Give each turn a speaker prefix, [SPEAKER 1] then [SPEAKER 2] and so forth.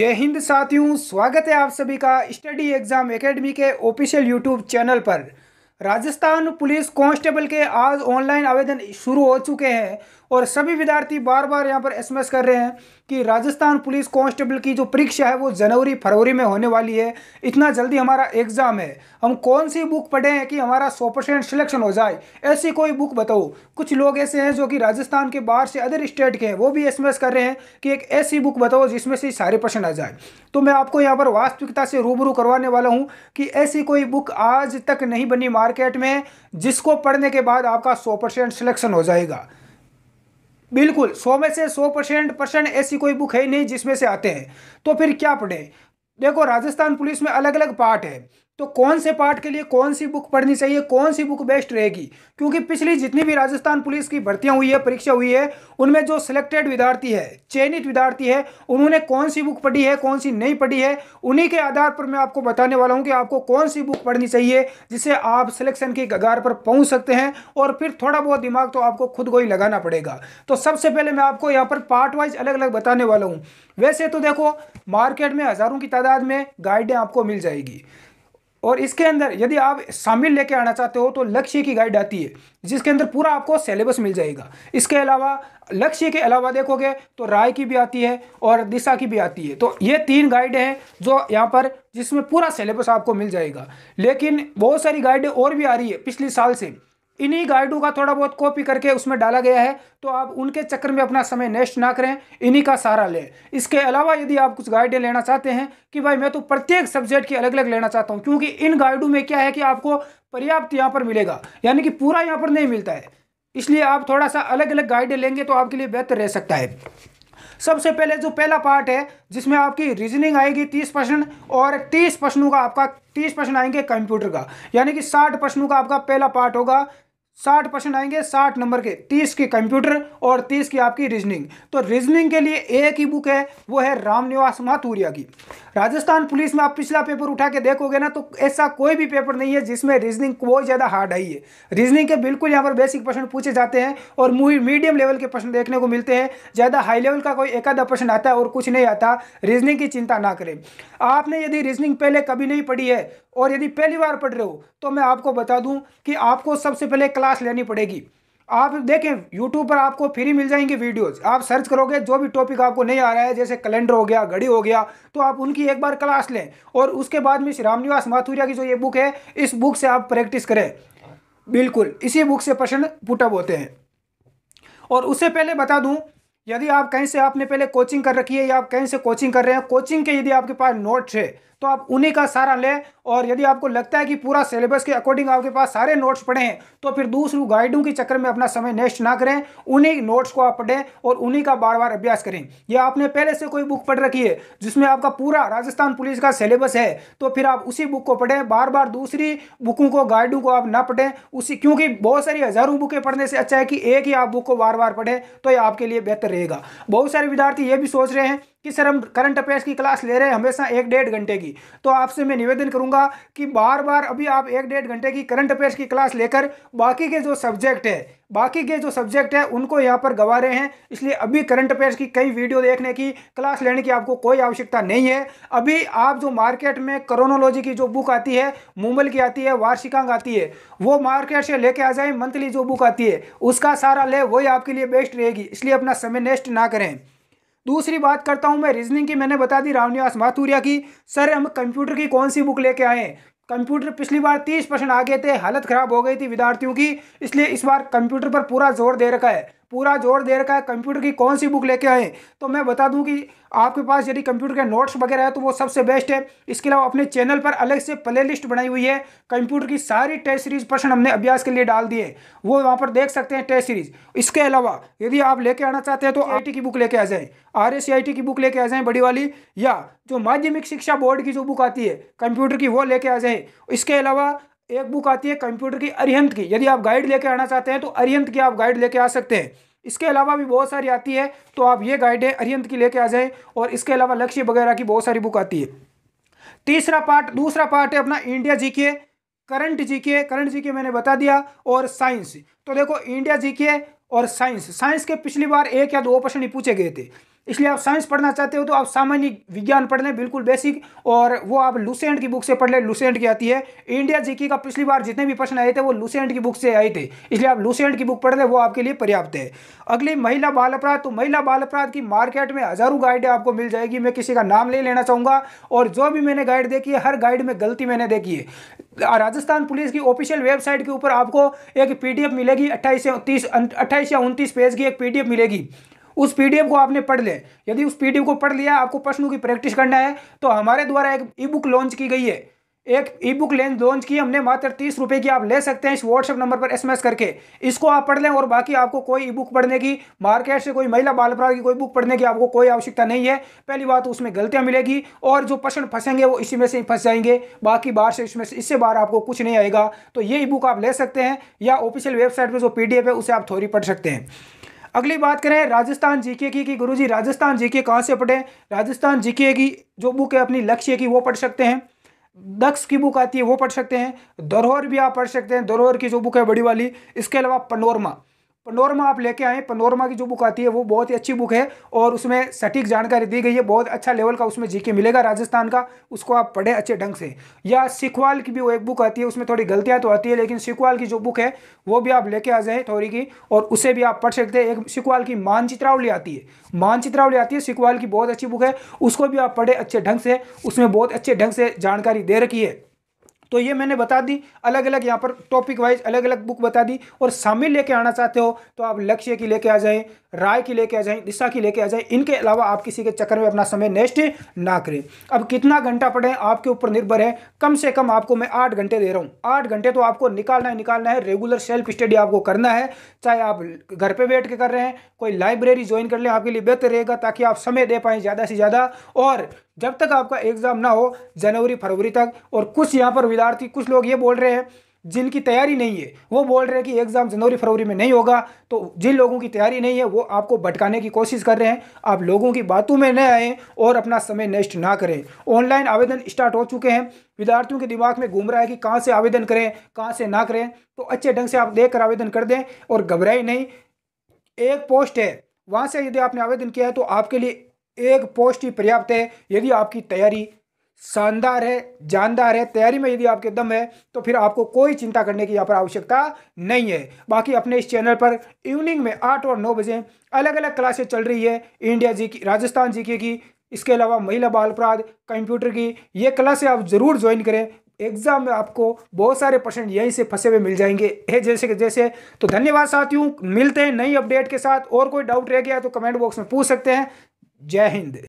[SPEAKER 1] जय हिंद साथियों स्वागत है आप सभी का स्टडी एग्जाम एकेडमी के ऑफिशियल यूट्यूब चैनल पर राजस्थान पुलिस कांस्टेबल के आज ऑनलाइन आवेदन शुरू हो चुके हैं और सभी विद्यार्थी बार बार यहाँ पर एसएमएस कर रहे हैं कि राजस्थान पुलिस कांस्टेबल की जो परीक्षा है वो जनवरी फरवरी में होने वाली है इतना जल्दी हमारा एग्जाम है हम कौन सी बुक पढ़े हैं कि हमारा सौ परसेंट सिलेक्शन हो जाए ऐसी कोई बुक बताओ कुछ लोग ऐसे हैं जो कि राजस्थान के बाहर से अदर स्टेट के हैं वो भी एस कर रहे हैं कि एक ऐसी बुक बताओ जिसमें से सारे परसेंट आ जाए तो मैं आपको यहाँ पर वास्तविकता से रूबरू करवाने वाला हूँ कि ऐसी कोई बुक आज तक नहीं बनी मार्केट में जिसको पढ़ने के बाद आपका सौ परसेंट सिलेक्शन हो जाएगा बिल्कुल सौ में से सौ परसेंट परसेंट ऐसी कोई बुक है नहीं जिसमें से आते हैं तो फिर क्या पढ़े देखो राजस्थान पुलिस में अलग अलग पार्ट है तो कौन से पार्ट के लिए कौन सी बुक पढ़नी चाहिए कौन सी बुक बेस्ट रहेगी क्योंकि पिछली जितनी भी राजस्थान पुलिस की भर्तियां हुई है परीक्षा हुई है उनमें जो सिलेक्टेड विद्यार्थी है चयनित विद्यार्थी है उन्होंने कौन सी बुक पढ़ी है कौन सी नहीं पढ़ी है उन्हीं के आधार पर मैं आपको बताने वाला हूँ कि आपको कौन सी बुक पढ़नी चाहिए जिससे आप सिलेक्शन की कगार पर पहुँच सकते हैं और फिर थोड़ा बहुत दिमाग तो आपको खुद को ही लगाना पड़ेगा तो सबसे पहले मैं आपको यहाँ पर पार्ट वाइज अलग अलग बताने वाला हूँ वैसे तो देखो मार्केट में हज़ारों की तादाद में गाइडें आपको मिल जाएगी और इसके अंदर यदि आप शामिल लेके आना चाहते हो तो लक्ष्य की गाइड आती है जिसके अंदर पूरा आपको सिलेबस मिल जाएगा इसके अलावा लक्ष्य के अलावा देखोगे तो राय की भी आती है और दिशा की भी आती है तो ये तीन गाइड हैं जो यहाँ पर जिसमें पूरा सिलेबस आपको मिल जाएगा लेकिन बहुत सारी गाइडें और भी आ रही है पिछले साल से इन्हीं गाइडों का थोड़ा बहुत कॉपी करके उसमें डाला गया है तो आप उनके चक्कर में अपना समय नष्ट ना करें इन्हीं का सहारा लें इसके अलावा यदि आप कुछ गाइडें लेना चाहते हैं कि भाई मैं तो प्रत्येक सब्जेक्ट की अलग अलग लेना चाहता हूँ क्योंकि इन गाइडों में क्या है कि आपको पर्याप्त यहाँ पर मिलेगा यानी कि पूरा यहाँ पर नहीं मिलता है इसलिए आप थोड़ा सा अलग अलग गाइडें लेंगे तो आपके लिए बेहतर रह सकता है सबसे पहले जो पहला पार्ट है जिसमें आपकी रीजनिंग आएगी तीस प्रश्न और तीस प्रश्नों का आपका तीस प्रश्न आएंगे कंप्यूटर का यानी कि साठ प्रश्नों का आपका पहला पार्ट होगा साठ परसेंट आएंगे साठ नंबर के तीस की कंप्यूटर और तीस की आपकी रीजनिंग तो रीजनिंग के लिए एक ही बुक है वो है रामनिवास माथुरिया की राजस्थान पुलिस में आप पिछला पेपर उठा के देखोगे ना तो ऐसा कोई भी पेपर नहीं है जिसमें रीजनिंग बहुत ज़्यादा हार्ड आई है रीजनिंग के बिल्कुल यहाँ पर बेसिक प्रश्न पूछे जाते हैं और मीडियम लेवल के प्रश्न देखने को मिलते हैं ज़्यादा हाई लेवल का कोई एक आधा प्रश्न आता है और कुछ नहीं आता रीजनिंग की चिंता ना करें आपने यदि रीजनिंग पहले कभी नहीं पढ़ी है और यदि पहली बार पढ़ रहे हो तो मैं आपको बता दूं कि आपको सबसे पहले क्लास लेनी पड़ेगी आप देखें यूट्यूब पर आपको फ्री मिल जाएंगे वीडियोस आप सर्च करोगे जो भी टॉपिक आपको नहीं आ रहा है जैसे कैलेंडर हो गया घड़ी हो गया तो आप उनकी एक बार क्लास लें और उसके बाद में श्री रामनिवास माथुरिया की जो ये बुक है इस बुक से आप प्रैक्टिस करें बिल्कुल इसी बुक से प्रश्न पुटअप होते हैं और उससे पहले बता दूं यदि आप कहीं से आपने पहले कोचिंग कर रखी है या आप कहीं से कोचिंग कर रहे हैं कोचिंग के यदि आपके पास नोट्स है तो आप उन्हीं का सारा लें और यदि आपको लगता है कि पूरा सिलेबस के अकॉर्डिंग आपके पास सारे नोट्स पढ़े हैं तो फिर दूसरी गाइडों के चक्कर में अपना समय नेस्ट ना करें उन्हीं नोट्स को आप पढ़ें और उन्हीं का बार बार अभ्यास करें या आपने पहले से कोई बुक पढ़ रखी है जिसमें आपका पूरा राजस्थान पुलिस का सिलेबस है तो फिर आप उसी बुक को पढ़ें बार बार दूसरी बुकों को गाइडों को आप ना पढ़ें उसी क्योंकि बहुत सारी हज़ारों बुकें पढ़ने से अच्छा है कि एक ही आप बुक को बार बार पढ़ें तो ये आपके लिए बेहतर रहेगा बहुत सारे विद्यार्थी ये भी सोच रहे हैं कि सर हम करंट अफेयर्स की क्लास ले रहे हैं हमेशा एक डेढ़ घंटे की तो आपसे मैं निवेदन करूंगा कि बार बार अभी आप एक डेढ़ घंटे की करंट अफेयर्स की क्लास लेकर बाकी के जो सब्जेक्ट है बाकी के जो सब्जेक्ट है उनको यहाँ पर गंवा रहे हैं इसलिए अभी करंट अफेयर्स की कई वीडियो देखने की क्लास लेने की आपको कोई आवश्यकता नहीं है अभी आप जो मार्केट में करोनोलॉजी की जो बुक आती है मुंबल की आती है वार्षिकांग आती है वो मार्केट से लेके आ जाए मंथली जो बुक आती है उसका सारा ले वही आपके लिए बेस्ट रहेगी इसलिए अपना समय नेस्ट ना करें दूसरी बात करता हूँ मैं रीजनिंग की मैंने बता दी रामनिवास माथुरिया की सर हम कंप्यूटर की कौन सी बुक लेके आए कंप्यूटर पिछली बार तीस परसेंट आगे थे हालत ख़राब हो गई थी विद्यार्थियों की इसलिए इस बार कंप्यूटर पर पूरा जोर दे रखा है पूरा जोर दे रखा है कंप्यूटर की कौन सी बुक लेके आए तो मैं बता दूं कि आपके पास यदि कंप्यूटर के नोट्स वगैरह है तो वो सबसे बेस्ट है इसके अलावा अपने चैनल पर अलग से प्ले लिस्ट बनाई हुई है कंप्यूटर की सारी टेस्ट सीरीज प्रश्न हमने अभ्यास के लिए डाल दिए वो वहाँ पर देख सकते हैं टेस्ट सीरीज इसके अलावा यदि आप लेके आना चाहते हैं तो आई की बुक लेके आ जाएँ आर की बुक लेके आ जाएँ बड़ी वाली या जो माध्यमिक शिक्षा बोर्ड की जो बुक आती है कंप्यूटर की वो लेके आ जाएँ इसके अलावा एक बुक आती है कंप्यूटर की अरिहंत की यदि आप गाइड लेके आना चाहते हैं तो अरिहंत की आप गाइड लेके आ सकते हैं इसके अलावा भी बहुत सारी आती है तो आप ये गाइडें अरिहंत की लेके आ जाएं और इसके अलावा लक्ष्य वगैरह की बहुत सारी बुक आती है तीसरा पार्ट दूसरा पार्ट है अपना India G current G current G मैंने बता दिया और साइंस तो देखो इंडिया जी और साइंस साइंस के पिछली बार एक या दो प्रश्न ही पूछे गए थे इसलिए आप साइंस पढ़ना चाहते हो तो आप सामान्य विज्ञान पढ़ लें बिल्कुल बेसिक और वो आप लुसेंट की बुक से पढ़ लें लुसेंट की आती है इंडिया जीके का पिछली बार जितने भी प्रश्न आए थे वो लुसेंट की बुक से आए थे इसलिए आप लुसेंट की बुक पढ़ लें वो आपके लिए पर्याप्त है अगली महिला बाल अपराध तो महिला बाल अपराध की मार्केट में हज़ारों गाइड आपको मिल जाएगी मैं किसी का नाम ले लेना चाहूँगा और जो भी मैंने गाइड देखी है हर गाइड में गलती मैंने देखी है राजस्थान पुलिस की ऑफिशियल वेबसाइट के ऊपर आपको एक पीडीएफ मिलेगी अट्ठाईस या तीस अं, अट्ठाईस या उनतीस पेज की एक पीडीएफ मिलेगी उस पीडीएफ को आपने पढ़ ले यदि उस पीडीएफ को पढ़ लिया आपको प्रश्नों की प्रैक्टिस करना है तो हमारे द्वारा एक ई बुक लॉन्च की गई है एक ई बुक लेंस लॉन्च की हमने मात्र तीस रुपये की आप ले सकते हैं इस व्हाट्सएप नंबर पर एसएमएस करके इसको आप पढ़ लें और बाकी आपको कोई ई बुक पढ़ने की मार्केट से कोई महिला बाल अपराध की कोई बुक पढ़ने की आपको कोई आवश्यकता नहीं है पहली बात तो उसमें गलतियाँ मिलेगी और जो पसंद फंसेंगे वो इसी में से ही फंस जाएंगे बाकी बार से इसमें इससे बाहर आपको कुछ नहीं आएगा तो ये ई बुक आप ले सकते हैं या ऑफिशियल वेबसाइट पर जो पी है उसे आप थोड़ी पढ़ सकते हैं अगली बात करें राजस्थान जीके की कि गुरुजी राजस्थान जीके कहाँ से पढ़ें राजस्थान जीके की जो बुक है अपनी लक्ष्य की वो पढ़ सकते हैं दक्ष की बुक आती है वो पढ़ सकते हैं धरोहर भी आप पढ़ सकते हैं धरोहर की जो बुक है बड़ी वाली इसके अलावा पनोरमा पनोरमा आप लेके आए पनोरमा की जो बुक आती है वो बहुत ही अच्छी बुक है और उसमें सटीक जानकारी दी गई है बहुत अच्छा लेवल का उसमें जीके मिलेगा राजस्थान का उसको आप पढ़े अच्छे ढंग से या सिखवाल की भी वो एक बुक आती है उसमें थोड़ी गलतियाँ तो आती है लेकिन सिखवाल की जो बुक है वो भी आप लेके आ जाए थोड़ी की और उसे भी आप पढ़ सकते हैं एक सिखवाल की मानचित्रावली आती है मानचित्रावली आती है सिखवाल की बहुत अच्छी बुक है उसको भी आप पढ़े अच्छे ढंग से उसमें बहुत अच्छे ढंग से जानकारी दे रखी है तो ये मैंने बता दी अलग अलग यहाँ पर टॉपिक वाइज अलग अलग बुक बता दी और शामिल लेके आना चाहते हो तो आप लक्ष्य की लेके आ जाएं राय की लेके आ जाएं दिशा की लेके आ जाएं इनके अलावा आप किसी के चक्कर में अपना समय नेस्ट ना करें अब कितना घंटा पढ़ें आपके ऊपर निर्भर है कम से कम आपको मैं आठ घंटे दे रहा हूँ आठ घंटे तो आपको निकालना है निकालना है रेगुलर सेल्फ स्टडी आपको करना है चाहे आप घर पर बैठ के कर रहे हैं कोई लाइब्रेरी ज्वाइन कर लें आपके लिए बेहतर रहेगा ताकि आप समय दे पाएँ ज़्यादा से ज़्यादा और जब तक आपका एग्ज़ाम ना हो जनवरी फरवरी तक और कुछ यहाँ पर विद्यार्थी कुछ लोग ये बोल रहे हैं जिनकी तैयारी नहीं है वो बोल रहे हैं कि एग्ज़ाम जनवरी फरवरी में नहीं होगा तो जिन लोगों की तैयारी नहीं है वो आपको भटकाने की कोशिश कर रहे हैं आप लोगों की बातों में न आएँ और अपना समय नष्ट ना करें ऑनलाइन आवेदन स्टार्ट हो चुके हैं विद्यार्थियों के दिमाग में घूम रहा है कि कहाँ से आवेदन करें कहाँ से ना करें तो अच्छे ढंग से आप देख कर आवेदन कर दें और घबराए नहीं एक पोस्ट है वहाँ से यदि आपने आवेदन किया है तो आपके लिए एक पोस्ट ही पर्याप्त है यदि आपकी तैयारी शानदार है जानदार है तैयारी में यदि आपके दम है तो फिर आपको कोई चिंता करने की यहाँ पर आवश्यकता नहीं है बाकी अपने इस चैनल पर इवनिंग में आठ और नौ बजे अलग अलग क्लासेस चल रही है इंडिया जी की राजस्थान जी की इसके अलावा महिला बाल अपराध कंप्यूटर की ये क्लासे आप ज़रूर ज्वाइन करें एग्जाम में आपको बहुत सारे परसेंट यहीं से फंसे हुए मिल जाएंगे है जैसे के जैसे तो धन्यवाद साथियों मिलते हैं नई अपडेट के साथ और कोई डाउट रह गया तो कमेंट बॉक्स में पूछ सकते हैं जय हिंद